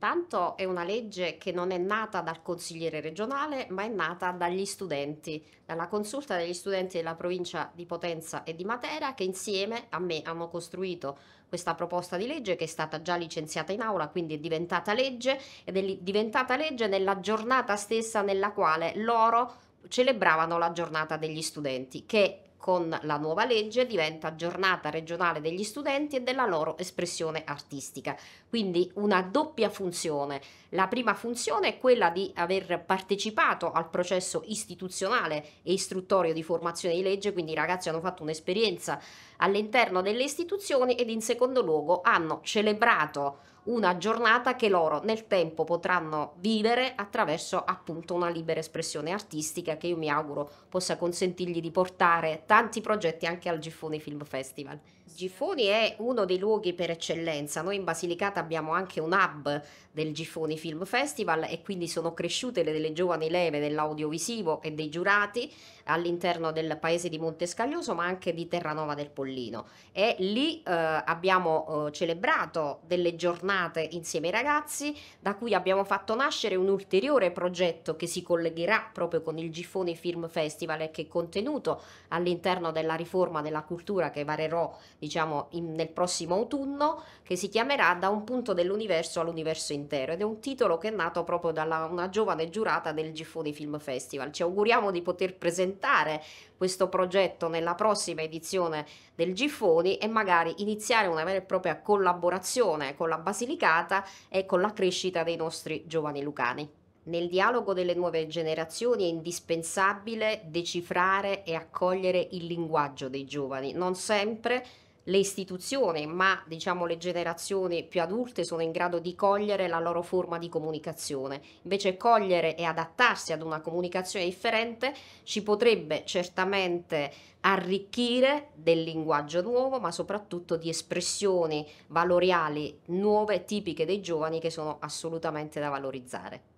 Intanto è una legge che non è nata dal consigliere regionale, ma è nata dagli studenti, dalla consulta degli studenti della provincia di Potenza e di Matera che insieme a me hanno costruito questa proposta di legge che è stata già licenziata in aula, quindi è diventata legge ed è diventata legge nella giornata stessa nella quale loro celebravano la giornata degli studenti, che con la nuova legge diventa giornata regionale degli studenti e della loro espressione artistica. Quindi una doppia funzione. La prima funzione è quella di aver partecipato al processo istituzionale e istruttorio di formazione di legge, quindi i ragazzi hanno fatto un'esperienza all'interno delle istituzioni ed in secondo luogo hanno celebrato una giornata che loro nel tempo potranno vivere attraverso appunto una libera espressione artistica che io mi auguro possa consentirgli di portare tanti progetti anche al Giffoni Film Festival. Giffoni è uno dei luoghi per eccellenza, noi in Basilicata abbiamo anche un hub del Giffoni Film Festival e quindi sono cresciute le delle giovani leve dell'audiovisivo e dei giurati all'interno del paese di Montescaglioso ma anche di Terranova del Pollino e lì eh, abbiamo eh, celebrato delle giornate giornate insieme ai ragazzi, da cui abbiamo fatto nascere un ulteriore progetto che si collegherà proprio con il Giffoni Film Festival e che è contenuto all'interno della riforma della cultura che varerò diciamo, in, nel prossimo autunno, che si chiamerà Da un punto dell'universo all'universo intero ed è un titolo che è nato proprio da una giovane giurata del Giffoni Film Festival. Ci auguriamo di poter presentare questo progetto nella prossima edizione del Giffoni e magari iniziare una vera e propria collaborazione con la Basilica Basilicata e con la crescita dei nostri giovani lucani. Nel dialogo delle nuove generazioni è indispensabile decifrare e accogliere il linguaggio dei giovani. Non sempre le istituzioni, ma diciamo le generazioni più adulte sono in grado di cogliere la loro forma di comunicazione. Invece cogliere e adattarsi ad una comunicazione differente ci potrebbe certamente arricchire del linguaggio nuovo, ma soprattutto di espressioni valoriali nuove tipiche dei giovani che sono assolutamente da valorizzare.